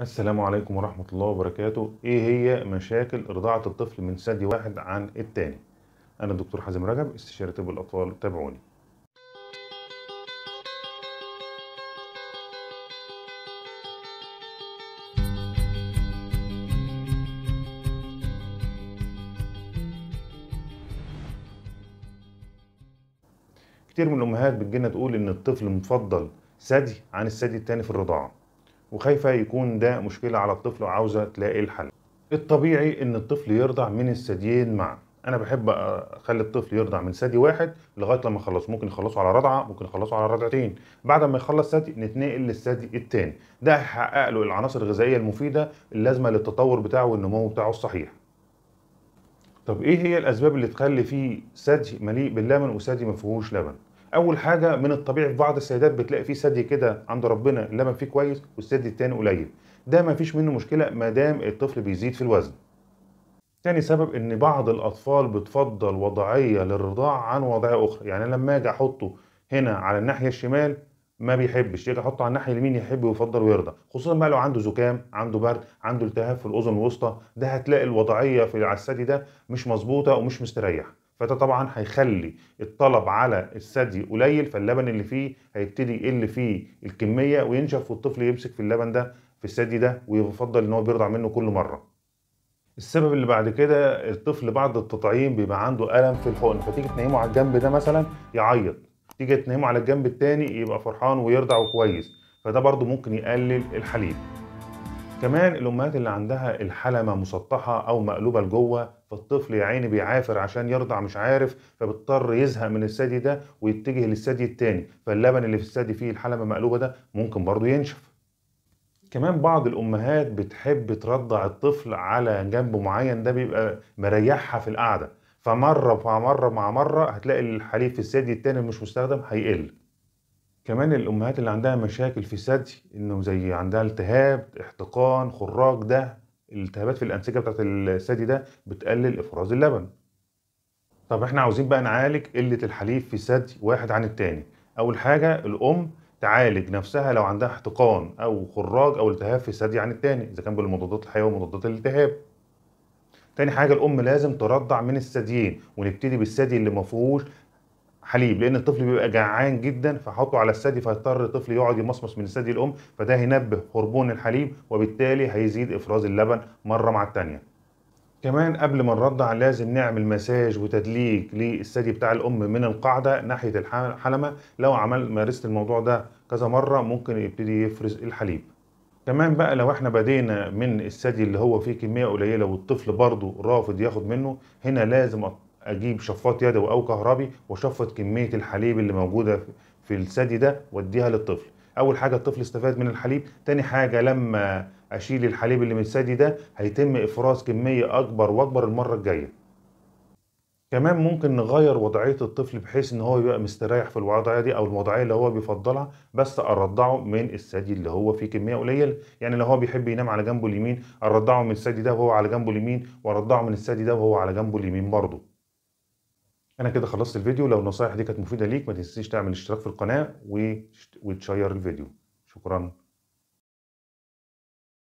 السلام عليكم ورحمة الله وبركاته ايه هي مشاكل رضاعة الطفل من ثدي واحد عن التاني انا الدكتور حازم رجب استشاري طب الاطفال تابعوني كتير من الامهات بتجينا تقول ان الطفل مفضل ثدي عن الثدي التاني في الرضاعه وخايفة يكون ده مشكلة على الطفل وعاوزة تلاقي الحل الطبيعي ان الطفل يرضع من الثديين معا انا بحب اخلي الطفل يرضع من ثدي واحد لغايه لما يخلص ممكن يخلصه على رضعه ممكن يخلصه على رضعتين بعد ما يخلص ثدي نتنقل للثدي الثاني ده هيحقق له العناصر الغذائيه المفيده اللازمه للتطور بتاعه والنمو بتاعه الصحيح طب ايه هي الاسباب اللي تخلي فيه ثدي مليء باللبن وثدي ما فيهوش لبن اول حاجه من الطبيعي في بعض السيدات بتلاقي فيه ثدي كده عند ربنا اللبن فيه كويس والثدي التاني قليل ده ما فيش منه مشكله ما دام الطفل بيزيد في الوزن تاني سبب ان بعض الاطفال بتفضل وضعيه للرضاع عن وضعيه اخرى يعني لما اجي احطه هنا على الناحيه الشمال ما بيحبش يجي احطه على الناحيه اليمين يحب ويفضل ويرضى خصوصا بقى لو عنده زكام عنده برد عنده التهاب في الاذن الوسطى ده هتلاقي الوضعيه في على الثدي ده مش مظبوطه ومش مستريح فده طبعا هيخلي الطلب على الثدي قليل فاللبن اللي فيه هيبتدي يقل فيه الكميه وينشف والطفل يمسك في اللبن ده في الثدي ده ويفضل ان هو بيرضع منه كل مره السبب اللي بعد كده الطفل بعد التطعيم بيبقى عنده الم في الحقن فتيجي تنيمه على الجنب ده مثلا يعيط تيجي تنيمه على الجنب التاني يبقى فرحان ويرضع وكويس فده برضو ممكن يقلل الحليب كمان الامهات اللي عندها الحلمه مسطحه او مقلوبه لجوه فالطفل يا عيني بيعافر عشان يرضع مش عارف فبيضطر يزهق من الثدي ده ويتجه للثدي التاني فاللبن اللي في الثدي فيه الحلمه مقلوبه ده ممكن برضه ينشف كمان بعض الامهات بتحب ترضع الطفل على جنب معين ده بيبقى مريحها في القعده فمره مع مره مع مره هتلاقي الحليب في الثدي التاني مش مستخدم هيقل كمان الامهات اللي عندها مشاكل في الثدي انه زي عندها التهاب احتقان خراج ده الالتهابات في الانسجه بتاعه الثدي ده بتقلل افراز اللبن طب احنا عاوزين بقى نعالج قله الحليب في الثدي واحد عن التاني اول حاجه الام تعالج نفسها لو عندها احتقان او خراج او التهاب في الثدي عن التاني اذا كان بالمضادات الحيويه ومضادات الالتهاب تاني حاجه الام لازم ترضع من الثديين ونبتدي بالثدي اللي ما فيهوش حليب لان الطفل بيبقى جعان جدا فحطه على الثدي فيضطر الطفل يقعد يمصمص من الثدي الام فده هينبه هرمون الحليب وبالتالي هيزيد افراز اللبن مره مع الثانيه كمان قبل ما نرضع لازم نعمل مساج وتدليك للثدي بتاع الام من القاعده ناحيه الحلمه لو عمل مارست الموضوع ده كذا مره ممكن يبتدي يفرز الحليب كمان بقى لو احنا بدينا من الثدي اللي هو فيه كميه قليله والطفل برضه رافض ياخد منه هنا لازم اجيب شفاط يدوي او كهربي واشفط كميه الحليب اللي موجوده في الثدي ده واديها للطفل اول حاجه الطفل استفاد من الحليب تاني حاجه لما اشيل الحليب اللي من الثدي ده هيتم افراز كميه اكبر واكبر المره الجايه كمان ممكن نغير وضعية الطفل بحيث ان هو يبقى مستريح في الوضعية دي او الوضعية اللي هو بيفضلها بس ارضعه من الثدي اللي هو فيه كمية قليلة يعني لو هو بيحب ينام على جنبه اليمين ارضعه من الثدي ده وهو على جنبه اليمين وارضعه من الثدي ده وهو على جنبه اليمين برضه انا كده خلصت الفيديو لو النصايح دي كانت مفيده ليك ما تنسيش تعمل اشتراك في القناه وتشير الفيديو شكرا